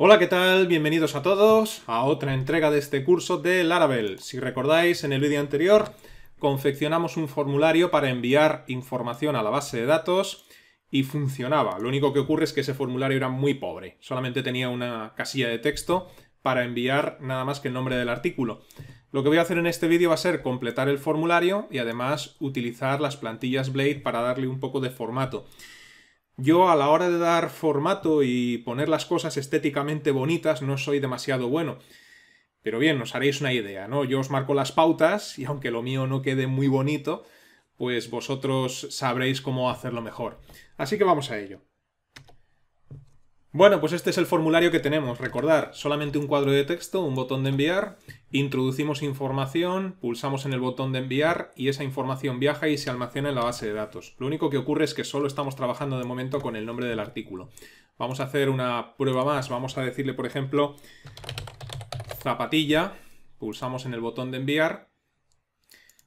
Hola, ¿qué tal? Bienvenidos a todos a otra entrega de este curso de Laravel. Si recordáis, en el vídeo anterior confeccionamos un formulario para enviar información a la base de datos y funcionaba. Lo único que ocurre es que ese formulario era muy pobre. Solamente tenía una casilla de texto para enviar nada más que el nombre del artículo. Lo que voy a hacer en este vídeo va a ser completar el formulario y además utilizar las plantillas Blade para darle un poco de formato. Yo a la hora de dar formato y poner las cosas estéticamente bonitas no soy demasiado bueno. Pero bien, os haréis una idea, ¿no? Yo os marco las pautas y aunque lo mío no quede muy bonito, pues vosotros sabréis cómo hacerlo mejor. Así que vamos a ello. Bueno, pues este es el formulario que tenemos. Recordar, solamente un cuadro de texto, un botón de enviar, introducimos información, pulsamos en el botón de enviar y esa información viaja y se almacena en la base de datos. Lo único que ocurre es que solo estamos trabajando de momento con el nombre del artículo. Vamos a hacer una prueba más, vamos a decirle por ejemplo zapatilla, pulsamos en el botón de enviar,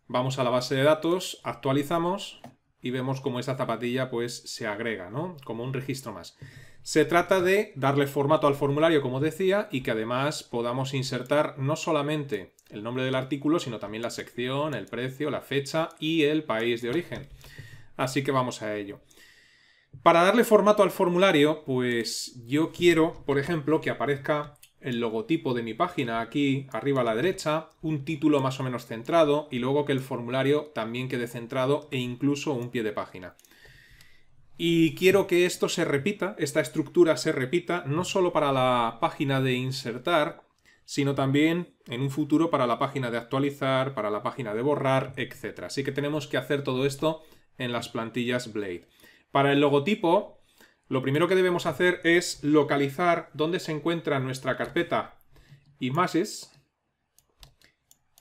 vamos a la base de datos, actualizamos y vemos cómo esa zapatilla pues se agrega, ¿no? Como un registro más. Se trata de darle formato al formulario, como decía, y que además podamos insertar no solamente el nombre del artículo, sino también la sección, el precio, la fecha y el país de origen. Así que vamos a ello. Para darle formato al formulario, pues yo quiero, por ejemplo, que aparezca el logotipo de mi página aquí arriba a la derecha, un título más o menos centrado y luego que el formulario también quede centrado e incluso un pie de página. Y quiero que esto se repita, esta estructura se repita, no solo para la página de insertar, sino también en un futuro para la página de actualizar, para la página de borrar, etc. Así que tenemos que hacer todo esto en las plantillas Blade. Para el logotipo, lo primero que debemos hacer es localizar dónde se encuentra nuestra carpeta Images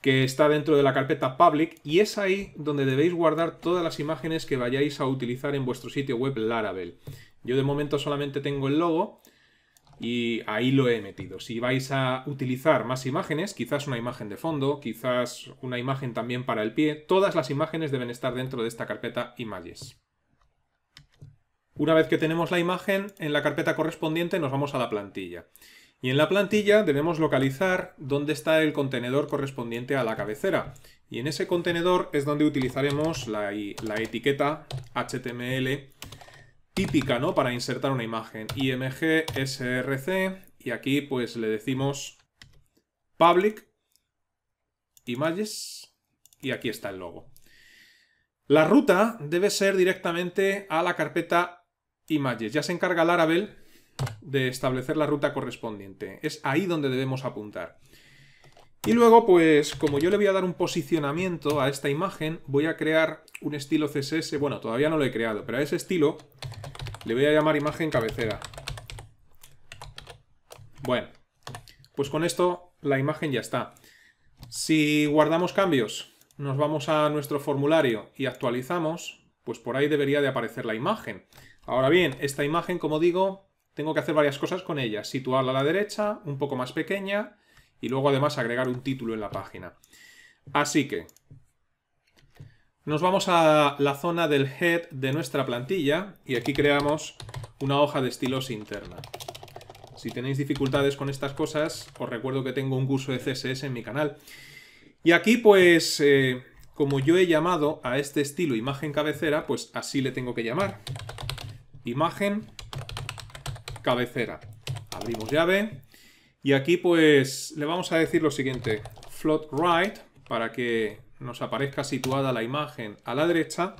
que está dentro de la carpeta public y es ahí donde debéis guardar todas las imágenes que vayáis a utilizar en vuestro sitio web Laravel. Yo de momento solamente tengo el logo y ahí lo he metido. Si vais a utilizar más imágenes, quizás una imagen de fondo, quizás una imagen también para el pie, todas las imágenes deben estar dentro de esta carpeta Images. Una vez que tenemos la imagen en la carpeta correspondiente nos vamos a la plantilla. Y en la plantilla debemos localizar dónde está el contenedor correspondiente a la cabecera. Y en ese contenedor es donde utilizaremos la, etiqueta HTML típica ¿no? para insertar una imagen. IMG, SRC y aquí pues le decimos public images y aquí está el logo. La ruta debe ser directamente a la carpeta images. Ya se encarga Laravel de establecer la ruta correspondiente. Es ahí donde debemos apuntar. Y luego, pues, como yo le voy a dar un posicionamiento a esta imagen, voy a crear un estilo CSS. Bueno, todavía no lo he creado, pero a ese estilo le voy a llamar imagen cabecera. Bueno, pues con esto la imagen ya está. Si guardamos cambios, nos vamos a nuestro formulario y actualizamos, pues por ahí debería de aparecer la imagen. Ahora bien, esta imagen, como digo, tengo que hacer varias cosas con ella. Situarla a la derecha, un poco más pequeña, y luego además agregar un título en la página. Así que nos vamos a la zona del head de nuestra plantilla y aquí creamos una hoja de estilos interna. Si tenéis dificultades con estas cosas, os recuerdo que tengo un curso de CSS en mi canal. Y aquí pues, eh, como yo he llamado a este estilo imagen cabecera, pues así le tengo que llamar. Imagen cabecera. Abrimos llave. Y aquí pues le vamos a decir lo siguiente. Float right para que nos aparezca situada la imagen a la derecha.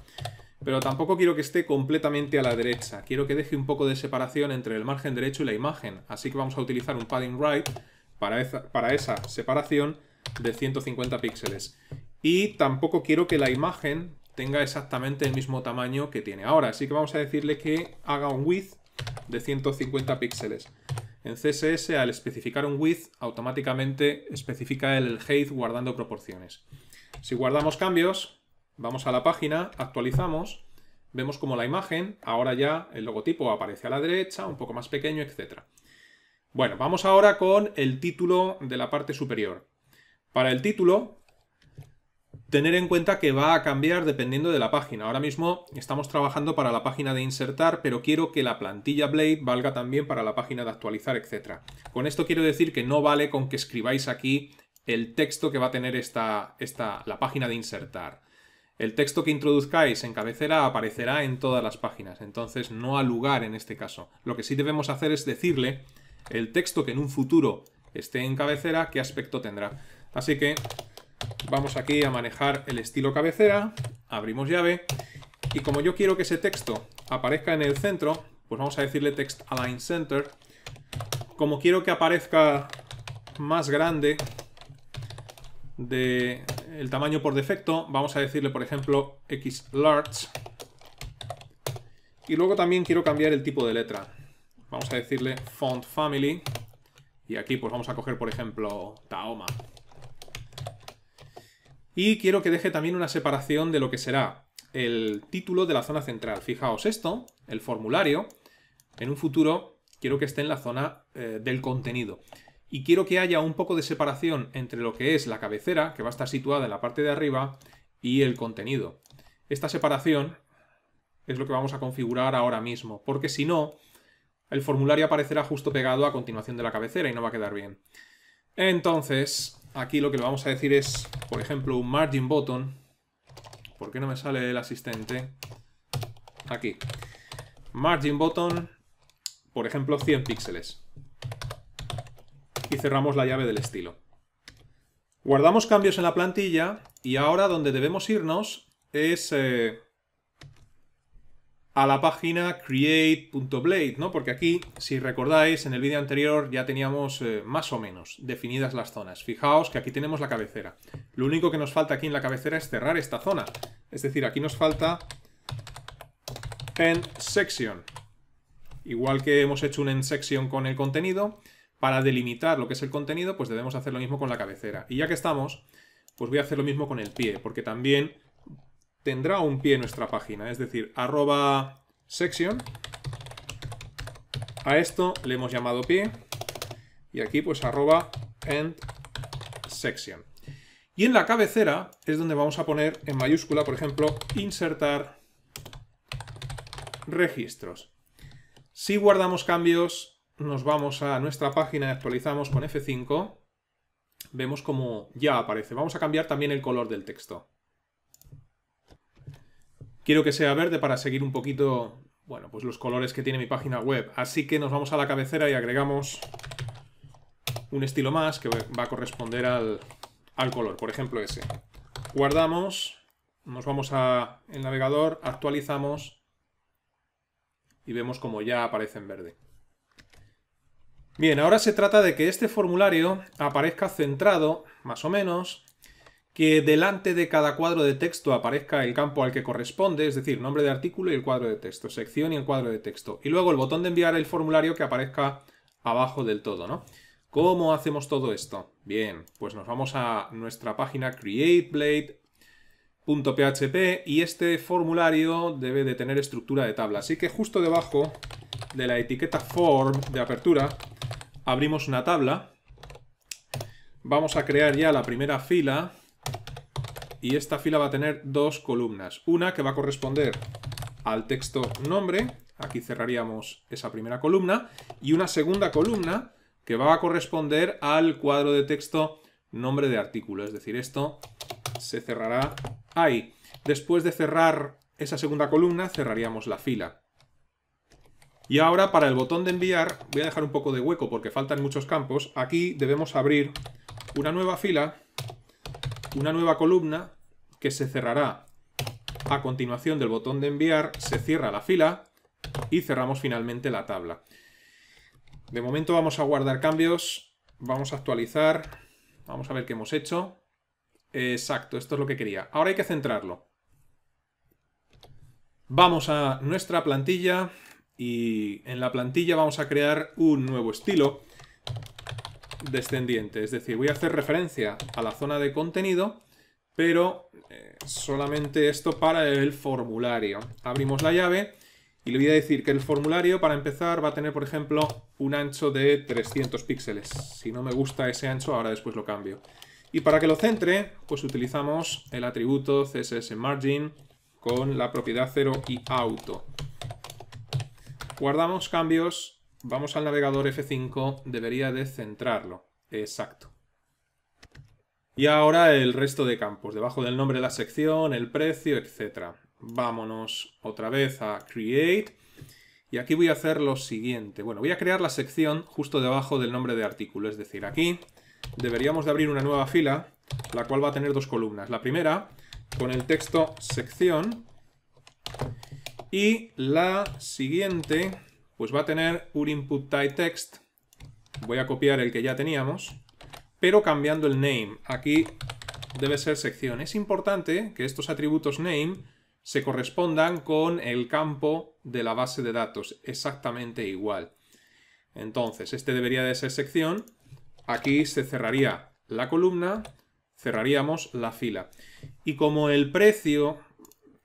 Pero tampoco quiero que esté completamente a la derecha. Quiero que deje un poco de separación entre el margen derecho y la imagen. Así que vamos a utilizar un padding right para esa, para esa separación de 150 píxeles. Y tampoco quiero que la imagen tenga exactamente el mismo tamaño que tiene ahora. Así que vamos a decirle que haga un width de 150 píxeles. En CSS, al especificar un width, automáticamente especifica el height guardando proporciones. Si guardamos cambios, vamos a la página, actualizamos, vemos como la imagen, ahora ya el logotipo aparece a la derecha, un poco más pequeño, etc. Bueno, vamos ahora con el título de la parte superior. Para el título tener en cuenta que va a cambiar dependiendo de la página. Ahora mismo estamos trabajando para la página de insertar, pero quiero que la plantilla Blade valga también para la página de actualizar, etc. Con esto quiero decir que no vale con que escribáis aquí el texto que va a tener esta, la página de insertar. El texto que introduzcáis en cabecera aparecerá en todas las páginas, entonces no ha lugar en este caso. Lo que sí debemos hacer es decirle el texto que en un futuro esté en cabecera, qué aspecto tendrá. Así que vamos aquí a manejar el estilo cabecera, abrimos llave, y como yo quiero que ese texto aparezca en el centro, pues vamos a decirle text align center. Como quiero que aparezca más grande de el tamaño por defecto, vamos a decirle, por ejemplo, x large. Y luego también quiero cambiar el tipo de letra. Vamos a decirle font family. Y aquí pues vamos a coger, por ejemplo, Taoma. Y quiero que deje también una separación de lo que será el título de la zona central. Fijaos esto, el formulario, en un futuro quiero que esté en la zona eh, del contenido. Y quiero que haya un poco de separación entre lo que es la cabecera, que va a estar situada en la parte de arriba, y el contenido. Esta separación es lo que vamos a configurar ahora mismo, porque si no, el formulario aparecerá justo pegado a continuación de la cabecera y no va a quedar bien. Entonces, aquí lo que le vamos a decir es, por ejemplo, un margin button. ¿Por qué no me sale el asistente? Aquí. Margin button, por ejemplo, 100 píxeles. Y cerramos la llave del estilo. Guardamos cambios en la plantilla y ahora donde debemos irnos es... Eh, a la página create.blade, ¿no? Porque aquí, si recordáis, en el vídeo anterior ya teníamos eh, más o menos definidas las zonas. Fijaos que aquí tenemos la cabecera. Lo único que nos falta aquí en la cabecera es cerrar esta zona. Es decir, aquí nos falta end section. Igual que hemos hecho un end section con el contenido, para delimitar lo que es el contenido, pues debemos hacer lo mismo con la cabecera. Y ya que estamos, pues voy a hacer lo mismo con el pie, porque también tendrá un pie en nuestra página. Es decir, arroba section. A esto le hemos llamado pie. Y aquí pues arroba end section. Y en la cabecera es donde vamos a poner en mayúscula, por ejemplo, insertar registros. Si guardamos cambios, nos vamos a nuestra página y actualizamos con F5. Vemos como ya aparece. Vamos a cambiar también el color del texto. Quiero que sea verde para seguir un poquito, bueno, pues los colores que tiene mi página web. Así que nos vamos a la cabecera y agregamos un estilo más que va a corresponder al, color, por ejemplo ese. Guardamos, nos vamos a el navegador, actualizamos y vemos como ya aparece en verde. Bien, ahora se trata de que este formulario aparezca centrado, más o menos, que delante de cada cuadro de texto aparezca el campo al que corresponde, es decir, nombre de artículo y el cuadro de texto, sección y el cuadro de texto. Y luego el botón de enviar el formulario que aparezca abajo del todo, ¿no? ¿Cómo hacemos todo esto? Bien, pues nos vamos a nuestra página createblade.php y este formulario debe de tener estructura de tabla. Así que justo debajo de la etiqueta form de apertura abrimos una tabla. Vamos a crear ya la primera fila y esta fila va a tener dos columnas. Una que va a corresponder al texto nombre, aquí cerraríamos esa primera columna, y una segunda columna que va a corresponder al cuadro de texto nombre de artículo, es decir, esto se cerrará ahí. Después de cerrar esa segunda columna, cerraríamos la fila. Y ahora para el botón de enviar, voy a dejar un poco de hueco porque faltan muchos campos, aquí debemos abrir una nueva fila una nueva columna que se cerrará a continuación del botón de enviar, se cierra la fila y cerramos finalmente la tabla. De momento vamos a guardar cambios, vamos a actualizar, vamos a ver qué hemos hecho. Exacto, esto es lo que quería. Ahora hay que centrarlo. Vamos a nuestra plantilla y en la plantilla vamos a crear un nuevo estilo descendiente. Es decir, voy a hacer referencia a la zona de contenido, pero eh, solamente esto para el formulario. Abrimos la llave y le voy a decir que el formulario, para empezar, va a tener, por ejemplo, un ancho de 300 píxeles. Si no me gusta ese ancho, ahora después lo cambio. Y para que lo centre, pues utilizamos el atributo CSS Margin con la propiedad 0 y auto. Guardamos cambios Vamos al navegador F5, debería de centrarlo. Exacto. Y ahora el resto de campos, debajo del nombre de la sección, el precio, etc. Vámonos otra vez a Create. Y aquí voy a hacer lo siguiente. Bueno, voy a crear la sección justo debajo del nombre de artículo. Es decir, aquí deberíamos de abrir una nueva fila, la cual va a tener dos columnas. La primera con el texto sección y la siguiente pues va a tener un input type text. Voy a copiar el que ya teníamos, pero cambiando el name. Aquí debe ser sección. Es importante que estos atributos name se correspondan con el campo de la base de datos, exactamente igual. Entonces, este debería de ser sección. Aquí se cerraría la columna, cerraríamos la fila. Y como el precio,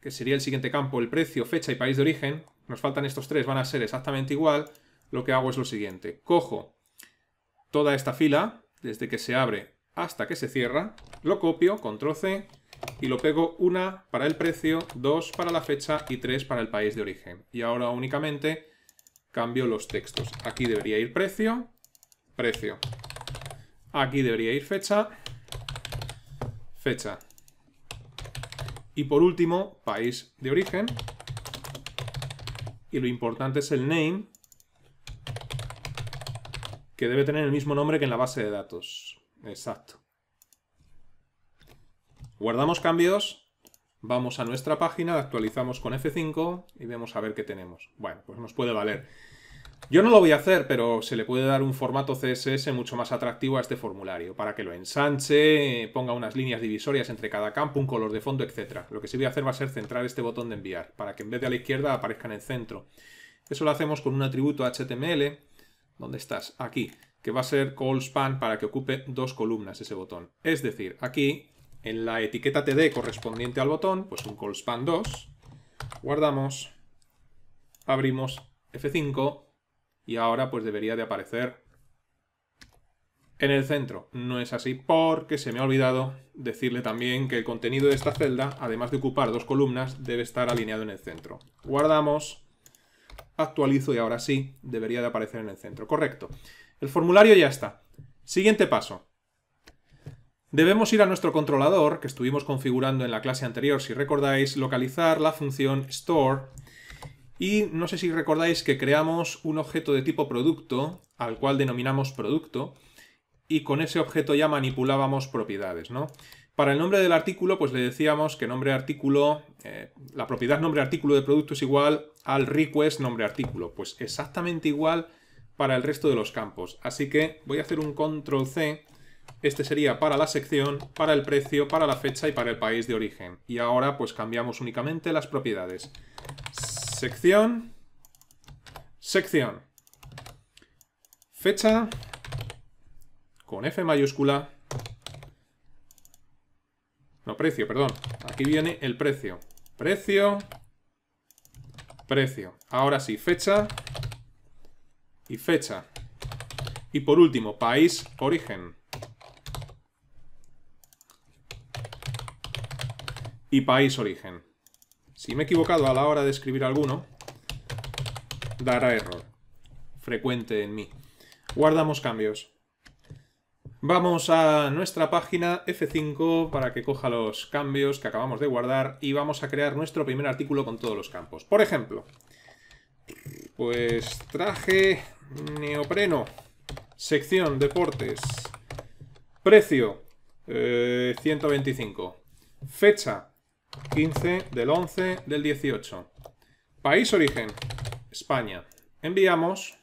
que sería el siguiente campo, el precio, fecha y país de origen, nos faltan estos tres, van a ser exactamente igual, lo que hago es lo siguiente. Cojo toda esta fila, desde que se abre hasta que se cierra, lo copio, control-C, y lo pego una para el precio, dos para la fecha y tres para el país de origen. Y ahora únicamente cambio los textos. Aquí debería ir precio, precio. Aquí debería ir fecha, fecha. Y por último, país de origen, y lo importante es el name, que debe tener el mismo nombre que en la base de datos. Exacto. Guardamos cambios, vamos a nuestra página, la actualizamos con F5 y vemos a ver qué tenemos. Bueno, pues nos puede valer. Yo no lo voy a hacer, pero se le puede dar un formato CSS mucho más atractivo a este formulario, para que lo ensanche, ponga unas líneas divisorias entre cada campo, un color de fondo, etc. Lo que sí voy a hacer va a ser centrar este botón de enviar, para que en vez de a la izquierda aparezca en el centro. Eso lo hacemos con un atributo HTML, ¿dónde estás? Aquí, que va a ser call span para que ocupe dos columnas ese botón. Es decir, aquí, en la etiqueta TD correspondiente al botón, pues un call 2, guardamos, abrimos F5, y ahora pues debería de aparecer en el centro. No es así porque se me ha olvidado decirle también que el contenido de esta celda, además de ocupar dos columnas, debe estar alineado en el centro. Guardamos, actualizo y ahora sí debería de aparecer en el centro. Correcto. El formulario ya está. Siguiente paso. Debemos ir a nuestro controlador, que estuvimos configurando en la clase anterior, si recordáis, localizar la función store y no sé si recordáis que creamos un objeto de tipo producto, al cual denominamos producto, y con ese objeto ya manipulábamos propiedades, ¿no? Para el nombre del artículo, pues le decíamos que nombre artículo, eh, la propiedad nombre artículo de producto es igual al request nombre artículo. Pues exactamente igual para el resto de los campos. Así que voy a hacer un control C. Este sería para la sección, para el precio, para la fecha y para el país de origen. Y ahora pues cambiamos únicamente las propiedades sección, sección, fecha, con F mayúscula, no, precio, perdón, aquí viene el precio, precio, precio, ahora sí, fecha y fecha, y por último, país origen. Y país origen. Si me he equivocado a la hora de escribir alguno, dará error. Frecuente en mí. Guardamos cambios. Vamos a nuestra página F5 para que coja los cambios que acabamos de guardar y vamos a crear nuestro primer artículo con todos los campos. Por ejemplo, pues traje neopreno, sección deportes, precio 125, eh, fecha 15 del 11 del 18. País origen, España. Enviamos.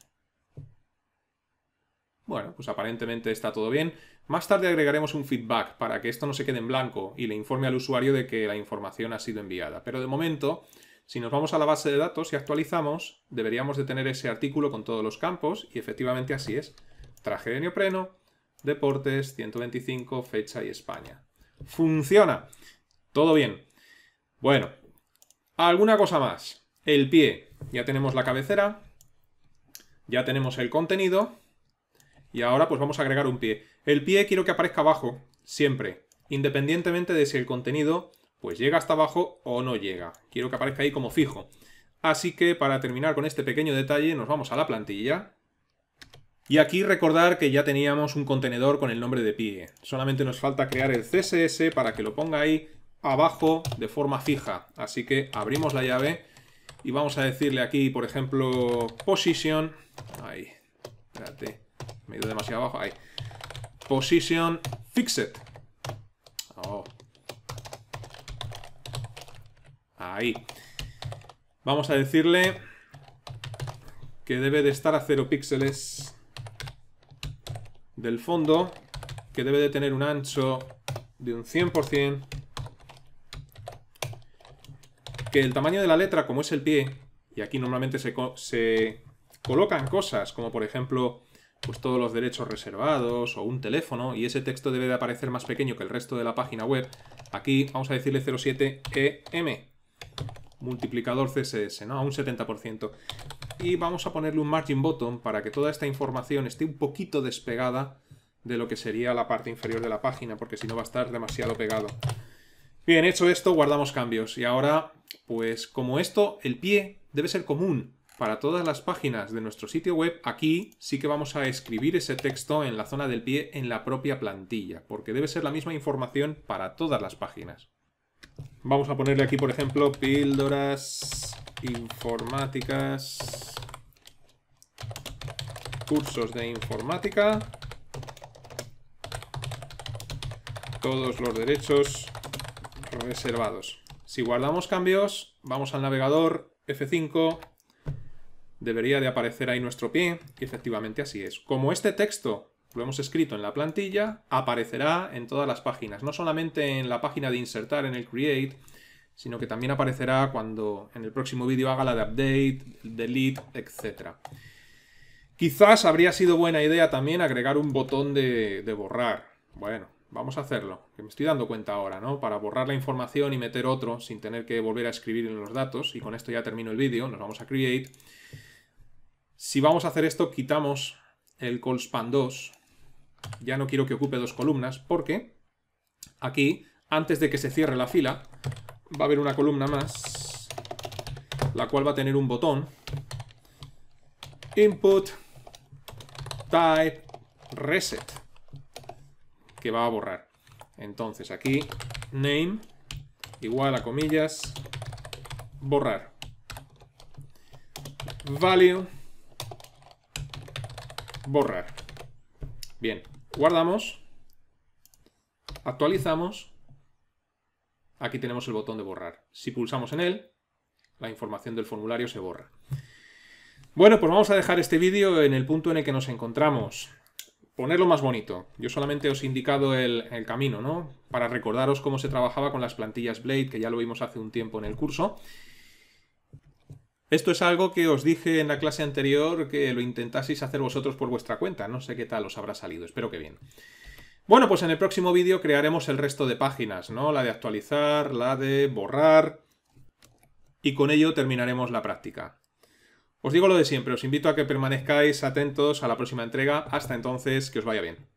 Bueno, pues aparentemente está todo bien. Más tarde agregaremos un feedback para que esto no se quede en blanco y le informe al usuario de que la información ha sido enviada. Pero de momento, si nos vamos a la base de datos y actualizamos, deberíamos de tener ese artículo con todos los campos y efectivamente así es. Traje de neopreno, deportes, 125, fecha y España. ¡Funciona! Todo bien. Bueno, alguna cosa más. El pie. Ya tenemos la cabecera. Ya tenemos el contenido. Y ahora pues vamos a agregar un pie. El pie quiero que aparezca abajo, siempre. Independientemente de si el contenido pues llega hasta abajo o no llega. Quiero que aparezca ahí como fijo. Así que para terminar con este pequeño detalle nos vamos a la plantilla. Y aquí recordar que ya teníamos un contenedor con el nombre de pie. Solamente nos falta crear el CSS para que lo ponga ahí abajo de forma fija. Así que abrimos la llave y vamos a decirle aquí, por ejemplo, position. Ahí, espérate, me he ido demasiado abajo. Ahí, position fixed. Oh. Ahí. Vamos a decirle que debe de estar a 0 píxeles del fondo, que debe de tener un ancho de un 100%, que el tamaño de la letra, como es el pie, y aquí normalmente se, se colocan cosas, como por ejemplo pues todos los derechos reservados o un teléfono y ese texto debe de aparecer más pequeño que el resto de la página web, aquí vamos a decirle 07EM, e multiplicador CSS, ¿no? A un 70%. Y vamos a ponerle un margin bottom para que toda esta información esté un poquito despegada de lo que sería la parte inferior de la página, porque si no va a estar demasiado pegado. Bien, hecho esto, guardamos cambios y ahora pues como esto, el pie debe ser común para todas las páginas de nuestro sitio web, aquí sí que vamos a escribir ese texto en la zona del pie en la propia plantilla, porque debe ser la misma información para todas las páginas. Vamos a ponerle aquí, por ejemplo, píldoras informáticas, cursos de informática, todos los derechos reservados. Si guardamos cambios, vamos al navegador, F5, debería de aparecer ahí nuestro pie, y efectivamente así es. Como este texto lo hemos escrito en la plantilla, aparecerá en todas las páginas, no solamente en la página de insertar en el create, sino que también aparecerá cuando en el próximo vídeo haga la de update, delete, etc. Quizás habría sido buena idea también agregar un botón de, de borrar. Bueno, vamos a hacerlo, que me estoy dando cuenta ahora, ¿no? Para borrar la información y meter otro sin tener que volver a escribir en los datos, y con esto ya termino el vídeo, nos vamos a Create. Si vamos a hacer esto, quitamos el colspan 2. Ya no quiero que ocupe dos columnas, porque aquí, antes de que se cierre la fila, va a haber una columna más, la cual va a tener un botón. Input, Type, Reset que va a borrar. Entonces aquí, name, igual a comillas, borrar. Value, borrar. Bien, guardamos, actualizamos, aquí tenemos el botón de borrar. Si pulsamos en él, la información del formulario se borra. Bueno, pues vamos a dejar este vídeo en el punto en el que nos encontramos ponerlo más bonito. Yo solamente os he indicado el, camino, ¿no? Para recordaros cómo se trabajaba con las plantillas Blade, que ya lo vimos hace un tiempo en el curso. Esto es algo que os dije en la clase anterior que lo intentaseis hacer vosotros por vuestra cuenta. No sé qué tal os habrá salido, espero que bien. Bueno, pues en el próximo vídeo crearemos el resto de páginas, ¿no? La de actualizar, la de borrar... Y con ello terminaremos la práctica. Os digo lo de siempre, os invito a que permanezcáis atentos a la próxima entrega. Hasta entonces, que os vaya bien.